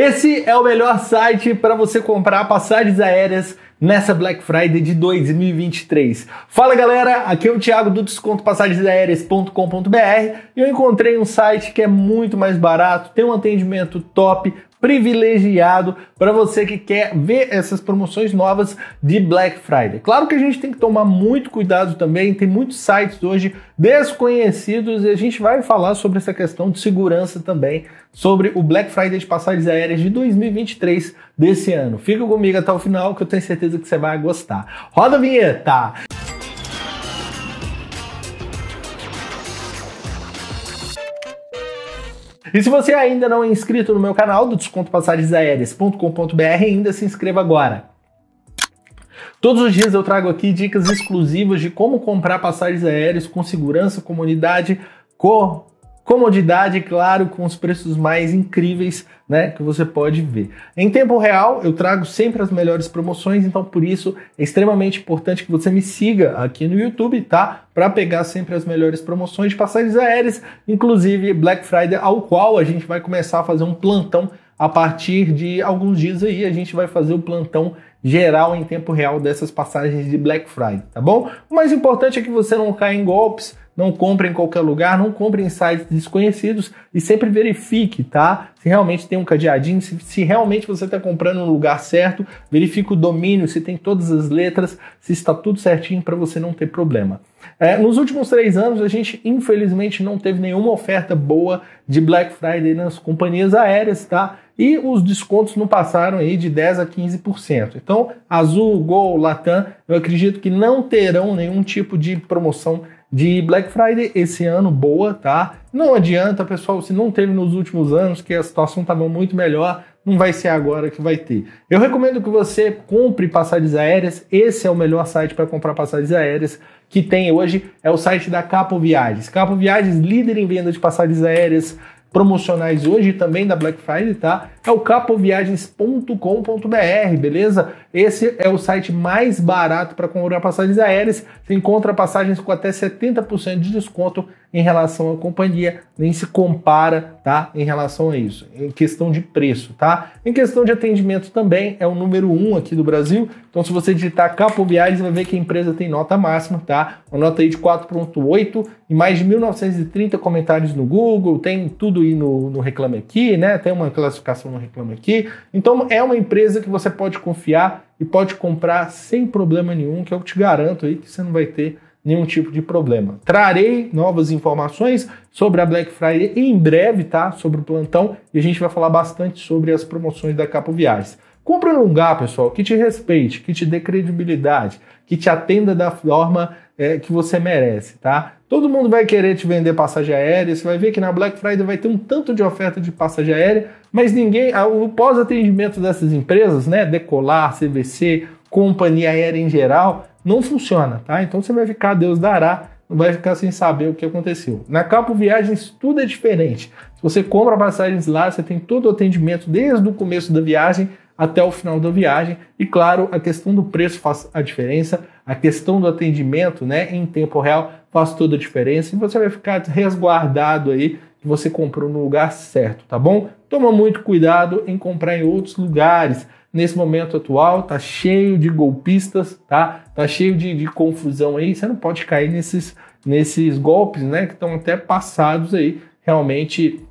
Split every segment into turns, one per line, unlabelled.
Esse é o melhor site para você comprar passagens aéreas nessa Black Friday de 2023. Fala galera, aqui é o Thiago do descontopassagensaéreas.com.br e eu encontrei um site que é muito mais barato, tem um atendimento top, privilegiado para você que quer ver essas promoções novas de Black Friday. Claro que a gente tem que tomar muito cuidado também, tem muitos sites hoje desconhecidos e a gente vai falar sobre essa questão de segurança também, sobre o Black Friday de passagens aéreas de 2023 desse ano. Fica comigo até o final que eu tenho certeza que você vai gostar. Roda a vinheta! E se você ainda não é inscrito no meu canal do Aéreas.com.br, ainda se inscreva agora. Todos os dias eu trago aqui dicas exclusivas de como comprar passagens aéreas com segurança, comunidade, com comodidade, claro, com os preços mais incríveis, né, que você pode ver. Em tempo real, eu trago sempre as melhores promoções, então por isso é extremamente importante que você me siga aqui no YouTube, tá? Para pegar sempre as melhores promoções de passagens aéreas, inclusive Black Friday, ao qual a gente vai começar a fazer um plantão a partir de alguns dias aí, a gente vai fazer o plantão geral em tempo real dessas passagens de Black Friday, tá bom? O mais importante é que você não caia em golpes, não compre em qualquer lugar, não compre em sites desconhecidos e sempre verifique, tá? Se realmente tem um cadeadinho, se, se realmente você está comprando no lugar certo, verifique o domínio, se tem todas as letras, se está tudo certinho para você não ter problema. É, nos últimos três anos, a gente infelizmente não teve nenhuma oferta boa de Black Friday nas companhias aéreas, tá? E os descontos não passaram aí de 10 a 15%. Então, Azul, Gol, Latam, eu acredito que não terão nenhum tipo de promoção de Black Friday esse ano boa, tá? Não adianta, pessoal, se não teve nos últimos anos, que a situação estava muito melhor, não vai ser agora que vai ter. Eu recomendo que você compre passagens aéreas. Esse é o melhor site para comprar passagens aéreas que tem hoje, é o site da Capo Viagens. Capo Viagens, líder em venda de passagens aéreas, promocionais hoje também da Black Friday, tá? É o capoviagens.com.br, beleza? Esse é o site mais barato para comprar passagens aéreas. Você encontra passagens com até 70% de desconto em relação à companhia, nem se compara, tá? Em relação a isso, em questão de preço, tá? Em questão de atendimento também, é o número um aqui do Brasil. Então, se você digitar Capo Viagens, vai ver que a empresa tem nota máxima, tá? Uma nota aí de 4,8 e mais de 1.930 comentários no Google, tem tudo aí no, no Reclame Aqui, né? Tem uma classificação no Reclame Aqui. Então, é uma empresa que você pode confiar e pode comprar sem problema nenhum, que eu te garanto aí que você não vai ter nenhum tipo de problema. Trarei novas informações sobre a Black Friday em breve, tá? Sobre o plantão e a gente vai falar bastante sobre as promoções da Capo Viagens. Compre num lugar, pessoal, que te respeite, que te dê credibilidade, que te atenda da forma é, que você merece, tá? Todo mundo vai querer te vender passagem aérea, você vai ver que na Black Friday vai ter um tanto de oferta de passagem aérea, mas ninguém, o pós-atendimento dessas empresas, né, Decolar, CVC, companhia aérea em geral, não funciona, tá? Então você vai ficar, Deus dará, não vai ficar sem saber o que aconteceu. Na Capo Viagens, tudo é diferente. Se você compra passagens lá, você tem todo o atendimento desde o começo da viagem até o final da viagem. E claro, a questão do preço faz a diferença, a questão do atendimento né, em tempo real faz toda a diferença e você vai ficar resguardado aí que você comprou no lugar certo, tá bom? Toma muito cuidado em comprar em outros lugares. Nesse momento atual, tá cheio de golpistas, tá? Tá cheio de, de confusão aí. Você não pode cair nesses, nesses golpes, né? Que estão até passados aí, realmente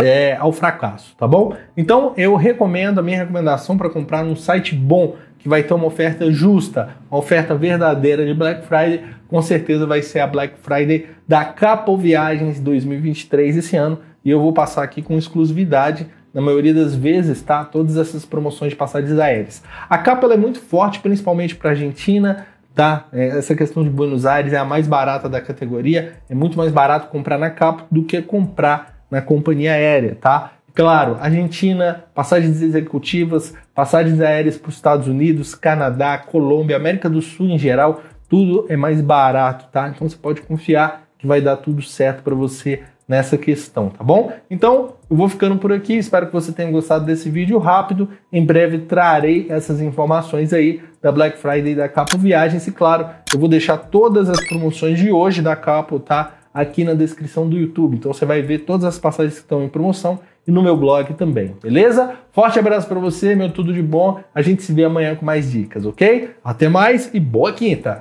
é, ao fracasso, tá bom? Então eu recomendo, a minha recomendação para comprar num site bom que vai ter uma oferta justa, uma oferta verdadeira de Black Friday, com certeza vai ser a Black Friday da Capo Viagens 2023 esse ano, e eu vou passar aqui com exclusividade na maioria das vezes, tá? Todas essas promoções de passagens aéreas. A capa é muito forte, principalmente para Argentina, tá? É, essa questão de Buenos Aires é a mais barata da categoria, é muito mais barato comprar na Capo do que comprar na companhia aérea, tá? Claro, Argentina, passagens executivas, passagens aéreas para os Estados Unidos, Canadá, Colômbia, América do Sul em geral, tudo é mais barato, tá? Então você pode confiar que vai dar tudo certo para você nessa questão, tá bom? Então, eu vou ficando por aqui, espero que você tenha gostado desse vídeo rápido. Em breve trarei essas informações aí da Black Friday da Capo Viagens e claro, eu vou deixar todas as promoções de hoje da Capo, tá? Aqui na descrição do YouTube. Então você vai ver todas as passagens que estão em promoção e no meu blog também, beleza? Forte abraço para você, meu tudo de bom. A gente se vê amanhã com mais dicas, ok? Até mais e boa quinta!